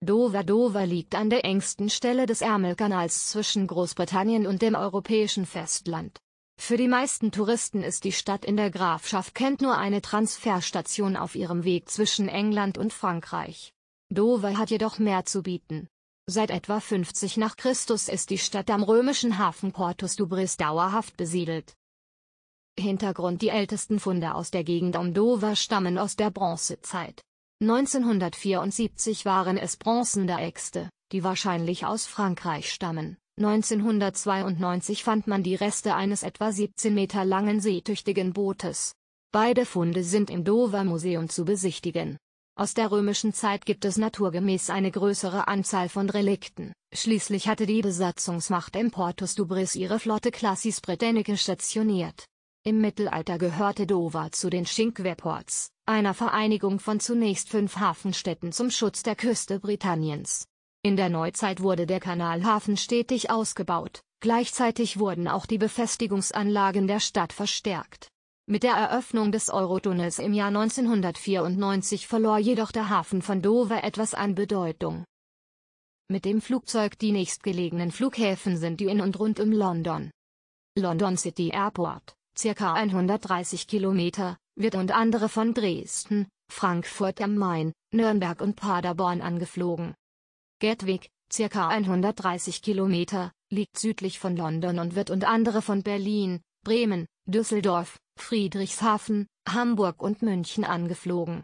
Dover Dover liegt an der engsten Stelle des Ärmelkanals zwischen Großbritannien und dem europäischen Festland. Für die meisten Touristen ist die Stadt in der Grafschaft Kent nur eine Transferstation auf ihrem Weg zwischen England und Frankreich. Dover hat jedoch mehr zu bieten. Seit etwa 50 nach Christus ist die Stadt am römischen Hafen Portus Dubris dauerhaft besiedelt. Hintergrund Die ältesten Funde aus der Gegend um Dover stammen aus der Bronzezeit. 1974 waren es bronzende Äxte, die wahrscheinlich aus Frankreich stammen. 1992 fand man die Reste eines etwa 17 Meter langen seetüchtigen Bootes. Beide Funde sind im Dover Museum zu besichtigen. Aus der römischen Zeit gibt es naturgemäß eine größere Anzahl von Relikten. Schließlich hatte die Besatzungsmacht im Portus Dubris ihre Flotte Classis Britannica stationiert im Mittelalter gehörte Dover zu den Cinque Ports, einer Vereinigung von zunächst fünf Hafenstädten zum Schutz der Küste Britanniens. In der Neuzeit wurde der Kanalhafen stetig ausgebaut, gleichzeitig wurden auch die Befestigungsanlagen der Stadt verstärkt. Mit der Eröffnung des Eurotunnels im Jahr 1994 verlor jedoch der Hafen von Dover etwas an Bedeutung. Mit dem Flugzeug die nächstgelegenen Flughäfen sind die in und rund um London. London City Airport circa 130 Kilometer, wird und andere von Dresden, Frankfurt am Main, Nürnberg und Paderborn angeflogen. Gatwick, circa 130 Kilometer, liegt südlich von London und wird und andere von Berlin, Bremen, Düsseldorf, Friedrichshafen, Hamburg und München angeflogen.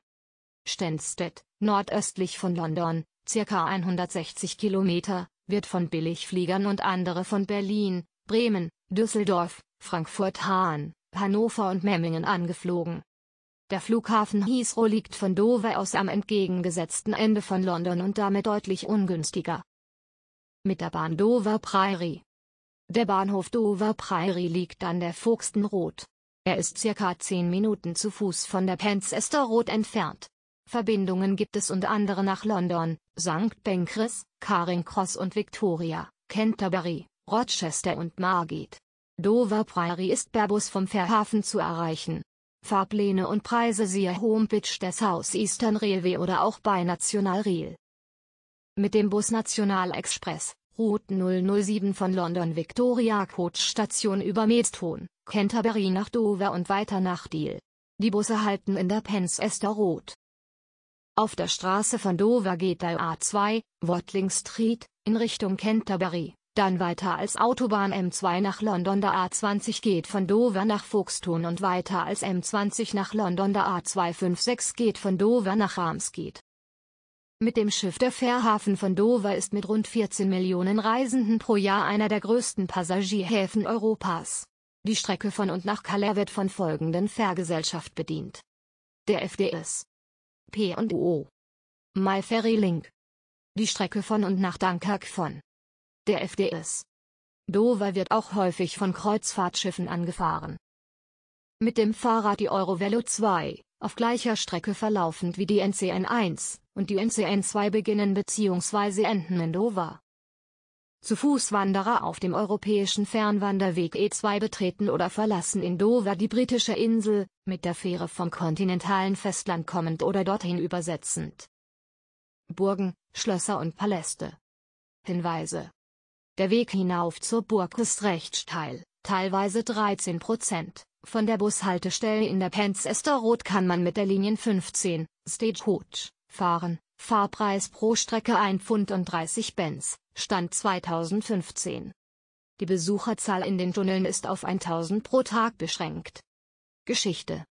Stenstedt, nordöstlich von London, circa 160 Kilometer, wird von Billigfliegern und andere von Berlin, Bremen, Düsseldorf, Frankfurt Hahn, Hannover und Memmingen angeflogen. Der Flughafen Heathrow liegt von Dover aus am entgegengesetzten Ende von London und damit deutlich ungünstiger. Mit der Bahn Dover Prairie Der Bahnhof Dover Prairie liegt an der Vogsten Road. Er ist circa 10 Minuten zu Fuß von der Penchester Road entfernt. Verbindungen gibt es unter anderem nach London, St. Pancras, Caring Cross und Victoria, Canterbury, Rochester und Margate. Dover Prairie ist per Bus vom Fährhafen zu erreichen. Fahrpläne und Preise siehe Homepage des Eastern Railway oder auch bei National Rail. Mit dem Bus National Express, Route 007 von London Victoria Coach Station über Maidstone, Canterbury nach Dover und weiter nach Deal. Die Busse halten in der Penchester Road. Auf der Straße von Dover geht der A2, Watling Street, in Richtung Canterbury. Dann weiter als Autobahn M2 nach London. Der A20 geht von Dover nach Folkestone und weiter als M20 nach London. Der A256 geht von Dover nach Ramsgate. Mit dem Schiff der Fährhafen von Dover ist mit rund 14 Millionen Reisenden pro Jahr einer der größten Passagierhäfen Europas. Die Strecke von und nach Calais wird von folgenden Fährgesellschaft bedient. Der FDS. P&O. My Ferry Link. Die Strecke von und nach Dunkirk von der FDS. Dover wird auch häufig von Kreuzfahrtschiffen angefahren. Mit dem Fahrrad die Eurovelo 2, auf gleicher Strecke verlaufend wie die NCN 1 und die NCN 2 beginnen bzw. enden in Dover. Zu Fußwanderer auf dem europäischen Fernwanderweg E2 betreten oder verlassen in Dover die britische Insel, mit der Fähre vom kontinentalen Festland kommend oder dorthin übersetzend. Burgen, Schlösser und Paläste. Hinweise der Weg hinauf zur Burg ist recht steil, teilweise 13 Prozent. Von der Bushaltestelle in der Penzester Road kann man mit der Linien 15, Stagecoach, fahren. Fahrpreis pro Strecke 1 Pfund und 30 Benz, Stand 2015. Die Besucherzahl in den Tunneln ist auf 1000 pro Tag beschränkt. Geschichte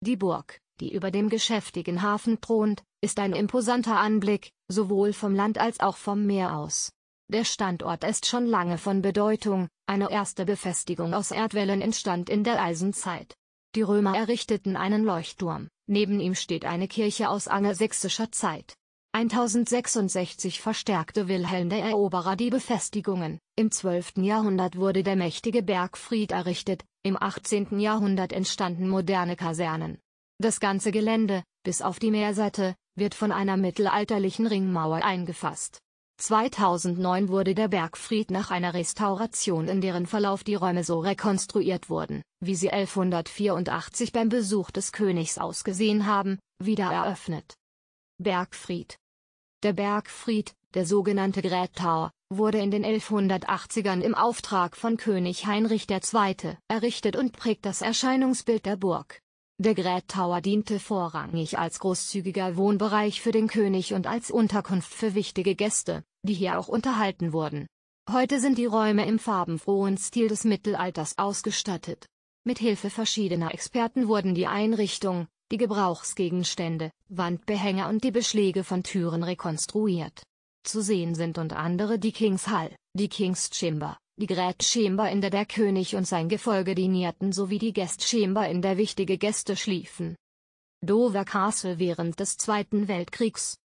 Die Burg, die über dem geschäftigen Hafen thront, ist ein imposanter Anblick, sowohl vom Land als auch vom Meer aus. Der Standort ist schon lange von Bedeutung, eine erste Befestigung aus Erdwellen entstand in der Eisenzeit. Die Römer errichteten einen Leuchtturm, neben ihm steht eine Kirche aus angelsächsischer Zeit. 1066 verstärkte Wilhelm der Eroberer die Befestigungen, im 12. Jahrhundert wurde der mächtige Bergfried errichtet, im 18. Jahrhundert entstanden moderne Kasernen. Das ganze Gelände, bis auf die Meerseite, wird von einer mittelalterlichen Ringmauer eingefasst. 2009 wurde der Bergfried nach einer Restauration in deren Verlauf die Räume so rekonstruiert wurden, wie sie 1184 beim Besuch des Königs ausgesehen haben, wieder eröffnet. Bergfried Der Bergfried, der sogenannte Tower, wurde in den 1180ern im Auftrag von König Heinrich II. errichtet und prägt das Erscheinungsbild der Burg. Der Great Tower diente vorrangig als großzügiger Wohnbereich für den König und als Unterkunft für wichtige Gäste, die hier auch unterhalten wurden. Heute sind die Räume im farbenfrohen Stil des Mittelalters ausgestattet. Mit Hilfe verschiedener Experten wurden die Einrichtung, die Gebrauchsgegenstände, Wandbehänge und die Beschläge von Türen rekonstruiert. Zu sehen sind und andere die King's Hall, die King's Chamber, die grätschemba in der der König und sein Gefolge dinierten sowie die in der wichtige Gäste schliefen. Dover Castle während des Zweiten Weltkriegs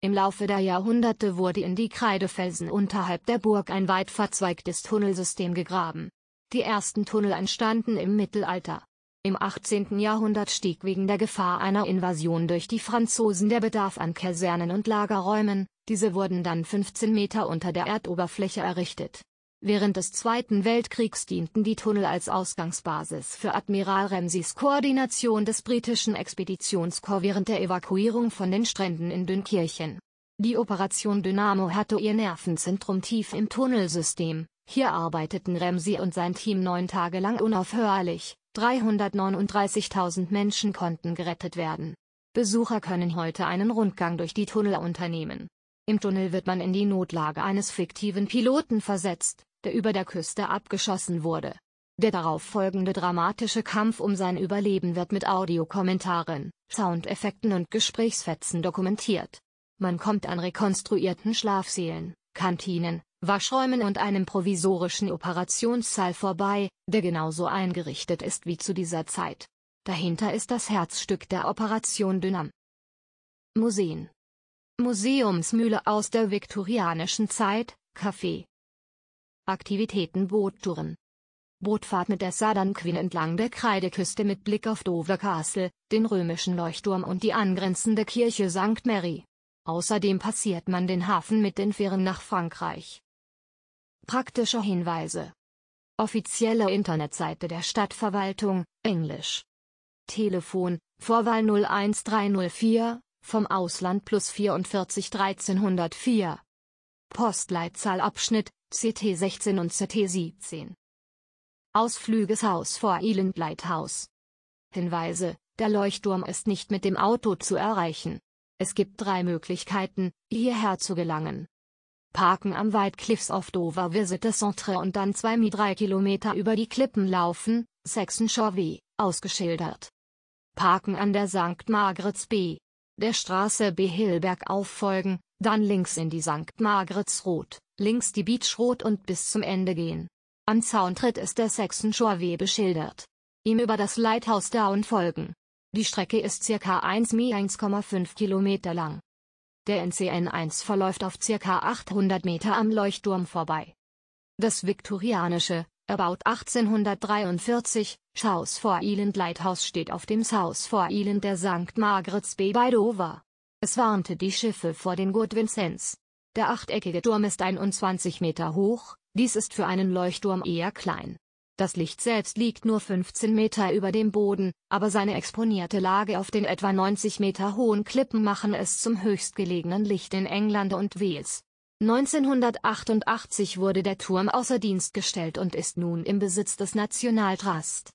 im Laufe der Jahrhunderte wurde in die Kreidefelsen unterhalb der Burg ein weit verzweigtes Tunnelsystem gegraben. Die ersten Tunnel entstanden im Mittelalter. Im 18. Jahrhundert stieg wegen der Gefahr einer Invasion durch die Franzosen der Bedarf an Kasernen und Lagerräumen, diese wurden dann 15 Meter unter der Erdoberfläche errichtet. Während des Zweiten Weltkriegs dienten die Tunnel als Ausgangsbasis für Admiral Ramsays Koordination des britischen Expeditionskorps während der Evakuierung von den Stränden in Dünkirchen. Die Operation Dynamo hatte ihr Nervenzentrum tief im Tunnelsystem. Hier arbeiteten Ramsay und sein Team neun Tage lang unaufhörlich. 339.000 Menschen konnten gerettet werden. Besucher können heute einen Rundgang durch die Tunnel unternehmen. Im Tunnel wird man in die Notlage eines fiktiven Piloten versetzt der über der Küste abgeschossen wurde. Der darauffolgende dramatische Kampf um sein Überleben wird mit Audiokommentaren, Soundeffekten und Gesprächsfetzen dokumentiert. Man kommt an rekonstruierten Schlafsälen, Kantinen, Waschräumen und einem provisorischen Operationssaal vorbei, der genauso eingerichtet ist wie zu dieser Zeit. Dahinter ist das Herzstück der Operation Dynam. Museen Museumsmühle aus der viktorianischen Zeit, Café, Aktivitäten Boottouren. Bootfahrt mit der Southern Queen entlang der Kreideküste mit Blick auf Dover Castle, den römischen Leuchtturm und die angrenzende Kirche St. Mary. Außerdem passiert man den Hafen mit den Fähren nach Frankreich. Praktische Hinweise. Offizielle Internetseite der Stadtverwaltung, Englisch. Telefon, Vorwahl 01304, vom Ausland plus 44 1304. Postleitzahlabschnitt, CT16 und CT17. Ausflügeshaus vor Island Lighthouse. Hinweise, der Leuchtturm ist nicht mit dem Auto zu erreichen. Es gibt drei Möglichkeiten, hierher zu gelangen. Parken am White Cliffs of Dover Visitor Centre und dann 2-3 Kilometer über die Klippen laufen, Saxonshore W, ausgeschildert. Parken an der St. Margaret's B. Der Straße B. Hill auffolgen, dann links in die St. Margret's Rot, links die Beach Rot und bis zum Ende gehen. Am Zauntritt ist der Saxon Shore beschildert. Ihm über das Lighthouse Down folgen. Die Strecke ist ca. 1 Mi 1,5 Kilometer lang. Der NCN1 verläuft auf ca. 800 Meter am Leuchtturm vorbei. Das viktorianische, erbaut 1843, South for Island Lighthouse steht auf dem South for Island der St. Margrets Bay bei Dover. Es warnte die Schiffe vor den Gurtvinzenz. Der achteckige Turm ist 21 Meter hoch, dies ist für einen Leuchtturm eher klein. Das Licht selbst liegt nur 15 Meter über dem Boden, aber seine exponierte Lage auf den etwa 90 Meter hohen Klippen machen es zum höchstgelegenen Licht in England und Wales. 1988 wurde der Turm außer Dienst gestellt und ist nun im Besitz des Nationaltrust.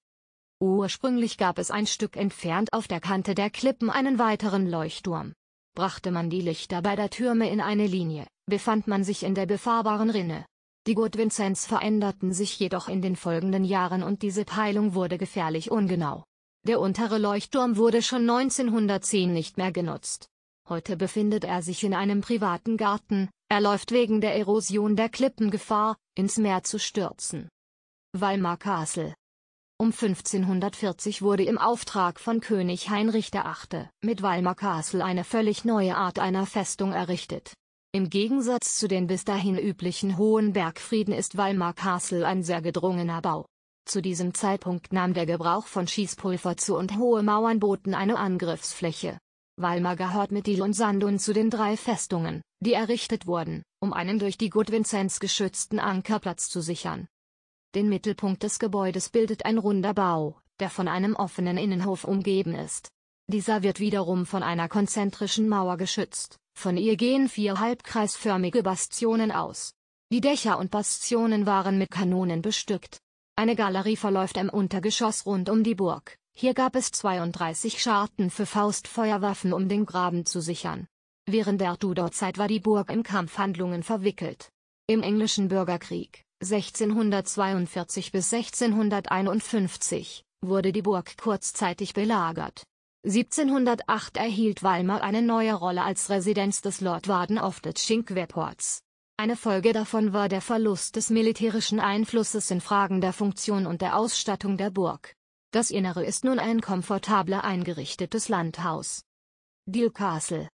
Ursprünglich gab es ein Stück entfernt auf der Kante der Klippen einen weiteren Leuchtturm. Brachte man die Lichter beider Türme in eine Linie, befand man sich in der befahrbaren Rinne. Die Gutvinzenz veränderten sich jedoch in den folgenden Jahren und diese Peilung wurde gefährlich ungenau. Der untere Leuchtturm wurde schon 1910 nicht mehr genutzt. Heute befindet er sich in einem privaten Garten, er läuft wegen der Erosion der Klippen Gefahr, ins Meer zu stürzen. Weimar Castle um 1540 wurde im Auftrag von König Heinrich VIII. mit Walmer Castle eine völlig neue Art einer Festung errichtet. Im Gegensatz zu den bis dahin üblichen hohen Bergfrieden ist Walmer Castle ein sehr gedrungener Bau. Zu diesem Zeitpunkt nahm der Gebrauch von Schießpulver zu und hohe Mauern boten eine Angriffsfläche. Walmer gehört mit Diel und Sandun zu den drei Festungen, die errichtet wurden, um einen durch die Gutvinzenz geschützten Ankerplatz zu sichern. Den Mittelpunkt des Gebäudes bildet ein runder Bau, der von einem offenen Innenhof umgeben ist. Dieser wird wiederum von einer konzentrischen Mauer geschützt, von ihr gehen vier halbkreisförmige Bastionen aus. Die Dächer und Bastionen waren mit Kanonen bestückt. Eine Galerie verläuft im Untergeschoss rund um die Burg. Hier gab es 32 Scharten für Faustfeuerwaffen um den Graben zu sichern. Während der Tudorzeit war die Burg in Kampfhandlungen verwickelt. Im englischen Bürgerkrieg 1642 bis 1651, wurde die Burg kurzzeitig belagert. 1708 erhielt Weimar eine neue Rolle als Residenz des Lord Waden of the Cinque Eine Folge davon war der Verlust des militärischen Einflusses in Fragen der Funktion und der Ausstattung der Burg. Das Innere ist nun ein komfortabler eingerichtetes Landhaus. Deal Castle